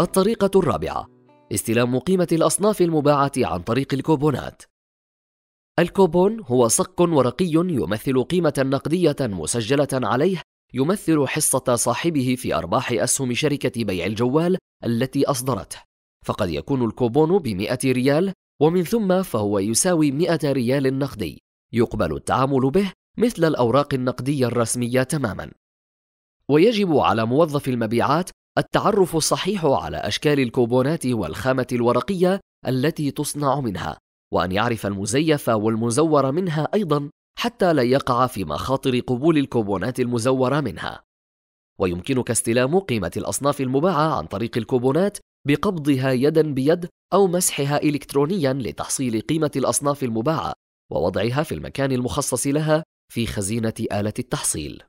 الطريقة الرابعة استلام قيمة الأصناف المباعة عن طريق الكوبونات الكوبون هو صك ورقي يمثل قيمة نقدية مسجلة عليه يمثل حصة صاحبه في أرباح أسهم شركة بيع الجوال التي أصدرته فقد يكون الكوبون بمئة ريال ومن ثم فهو يساوي مئة ريال نقدي يقبل التعامل به مثل الأوراق النقدية الرسمية تماما ويجب على موظف المبيعات التعرف الصحيح على أشكال الكوبونات والخامة الورقية التي تصنع منها، وأن يعرف المزيف والمزور منها أيضا حتى لا يقع في مخاطر قبول الكوبونات المزورة منها. ويمكنك استلام قيمة الأصناف المباعة عن طريق الكوبونات بقبضها يدا بيد أو مسحها إلكترونيا لتحصيل قيمة الأصناف المباعة ووضعها في المكان المخصص لها في خزينة آلة التحصيل.